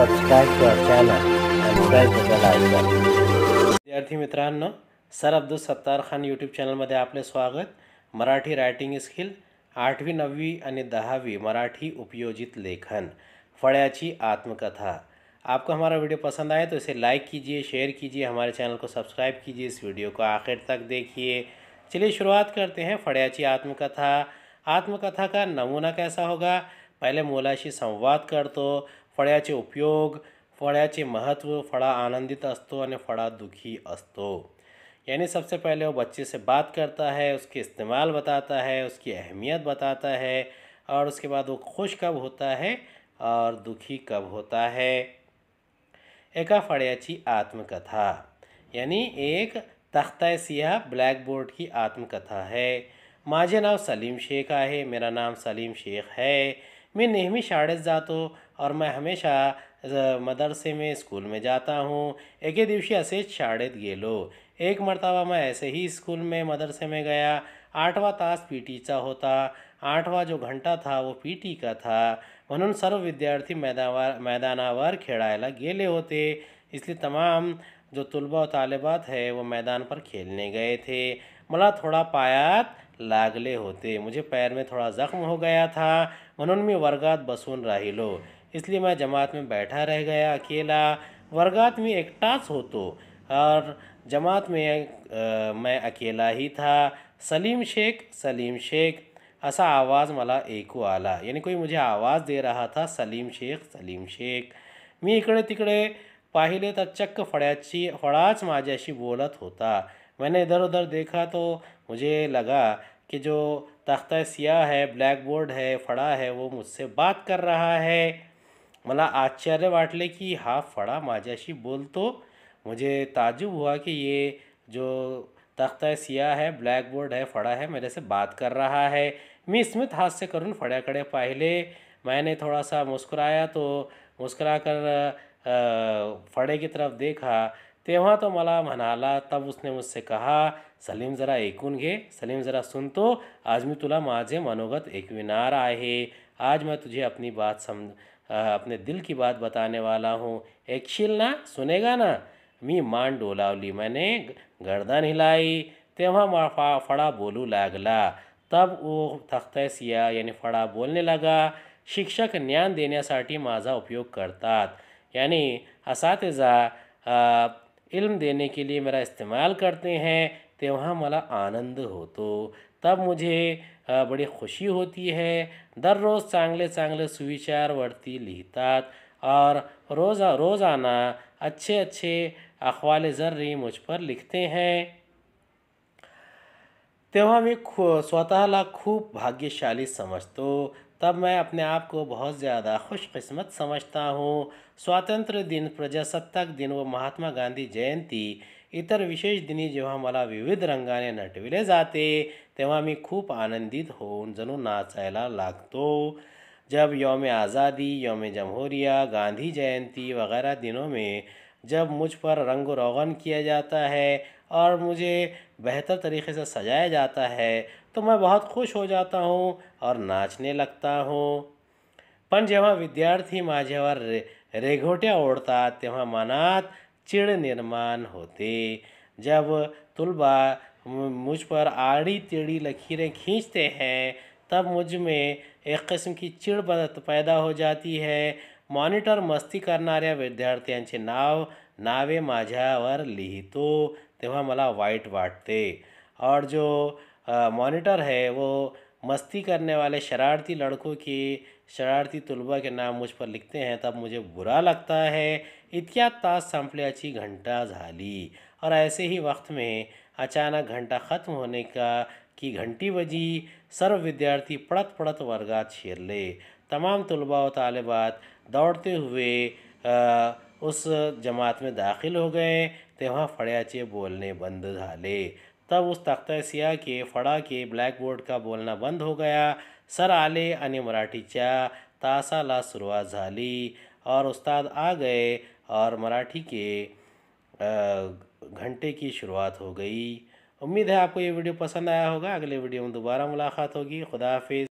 subscribe to our channel and press the bell icon विद्यार्थी मित्रांनो sir Abdul Sattar Khan YouTube channel मध्ये आपले स्वागत मराठी रायटिंग स्किल आठवी नववी आणि दहावी मराठी उपयोजित लेखन फळ्याची आत्मकथा आपको हमारा वीडियो पसंद आए तो इसे लाइक कीजिए शेयर कीजिए हमारे चैनल को सब्सक्राइब कीजिए इस वीडियो को आखिर तक देखिए चलिए शुरुआत करते हैं फड़ियाची आत्मकथा आत्मकथा का नमूना कैसा होगा पहले मोलाशी संवाद कर दो फड़ा उपयोग ઉપયોગ महत्व फड़ा आनंदित अस्तो અને फड़ा दुखी अस्तो यानी सबसे पहले वो बच्चे से बात करता है उसके इस्तेमाल बताता है उसकी अहमियत बताता है और उसके बाद वो खुश कब होता है और दुखी कब होता है एक फड़ियाची आत्मकथा यानी एक तख्ता सिया ब्लैक बोर्ड की आत्मकथा है माझे नाम सलीम शेख है मेरा नाम सलीम शेख है मैं नहमी जा जातो और मैं हमेशा मदरसे में स्कूल में जाता हूँ एके ऐसे असेच गे गेलो एक मरतबा मैं ऐसे ही स्कूल में मदरसे में गया आठवां तास पीटीचा होता आठवा जो घंटा था वो पीटी का था म्हणून सर्व विद्यार्थी मैदावार मैदानावर खेड़ाला गेले होते इसलिए तमाम जो तलबा व तालबात है वो मैदान पर खेलने गए थे मला थोड़ा पायात लागले होते मुझे पैर में थोड़ा ज़ख्म हो गया था म्हणून मैं वर्गात बसून राहिलो इसलिए मैं जमात में बैठा रह गया अकेला वर्गात मी एकटाच तो और जमात में आ, मैं अकेला ही था सलीम शेख सलीम शेख असा आवाज़ माला एक आला यानी कोई मुझे आवाज़ दे रहा था सलीम शेख सलीम शेख मी इकडे तिकडे पाहिले तो चक्क फड़ा फड़ाच माझ्याशी बोलत होता मैंने इधर उधर देखा तो मुझे लगा कि जो तख्ता सियाह है ब्लैक बोर्ड है फड़ा है वो मुझसे बात कर रहा है मला आश्चर्य वाटले कि हा हाँ, माजाशी बोल तो मुझे ताजुब हुआ कि ये जो तख्ता सियाह है ब्लैक बोर्ड है फड़ा है मेरे से बात कर रहा है मैं स्मित हाथ करूँ फड़े कड़े पहले मैंने थोड़ा सा मुस्कुराया तो मुस्कुरा कर फड़े की तरफ देखा तेव्हा तो मला म्हणाला तब उसने मुझसे कहा सलीम जरा ऐकून घे सलीम जरा सुन तो आज मी तुला माझे मनोगत ऐकविणार आहे आज मैं तुझे अपनी बात सम अपने दिल की बात बताने वाला हूँ ऐकशील ना सुनेगा ना मी मान डोलावली मैंने गर्दन हिलाई तेव्हा फा फड़ा बोलू लागला तब वो सिया यानी फड़ा बोलने लगा शिक्षक ज्ञान देण्यासाठी माझा उपयोग करतात यानी असातेजा इल्म देने के लिए मेरा इस्तेमाल करते हैं तो वहाँ माला आनंद हो तो तब मुझे बड़ी खुशी होती है दर रोज़ चांगले चांगले सुविचार वर्ती लिखता और रोज़ा रोज़ाना अच्छे अच्छे अखवाल जर्री मुझ पर लिखते हैं तेव्हा तो मैं खू स्वतःला खूब भाग्यशाली तो तब मैं अपने आप को बहुत ज़्यादा खुशकस्मत समझता हूँ स्वातंत्र दिन प्रजासत्ताक दिन व महात्मा गांधी जयंती इतर विशेष दिनी जेव मला विविध रंगाने नटविले जाते तेव्हा मी खूप आनंदित होऊन जणू नाचायला लागतो जब योम आज़ादी योम जमहूरिया गांधी जयंती वगैरह दिनों में जब मुझ पर रंग रोगन किया जाता है और मुझे बेहतर तरीके से सजाया जाता है तो मैं बहुत खुश हो जाता हूँ और नाचने लगता हूँ पन जेव्हा विद्यार्थी माझेवर रे ओढ़ता ओढतात तेव्हा मनात चिड निर्माण होते जब तुलबा मुझ पर आड़ी तेड़ी लकीरें खींचते हैं तब मुझ में एक किस्म की चिड़ पैदा हो जाती है मॉनिटर मस्ती करना विद्यार्थ्यांचे नाव नावे माझ्यावर लिहितो तेव्हा मला वाइट वाटते और जो मॉनिटर है वो मस्ती करने वाले शरारती लड़कों के शरारती तलबा के नाम मुझ पर लिखते हैं तब मुझे बुरा लगता है इतक्या तास अच्छी घंटा झाली और ऐसे ही वक्त में अचानक घंटा ख़त्म होने का की घंटी बजी सर्व विद्यार्थी पडत पडत वर्गात ले तमाम तलबा व तलबात दौड़ते हुए आ, उस जमात में दाखिल हो गए तो वहाँ फड़ियाचे बोलने बंद झाले तब उस तख्त सिया के फड़ा के ब्लैक बोर्ड का बोलना बंद हो गया सर आले चा मराठीच्या तासाला शुरुआत झाली और उस्ताद आ गए और मराठी के घंटे की शुरुआत हो गई उम्मीद है आपको ये वीडियो पसंद आया होगा अगले वीडियो में दोबारा मुलाकात होगी खुदा हाफिज़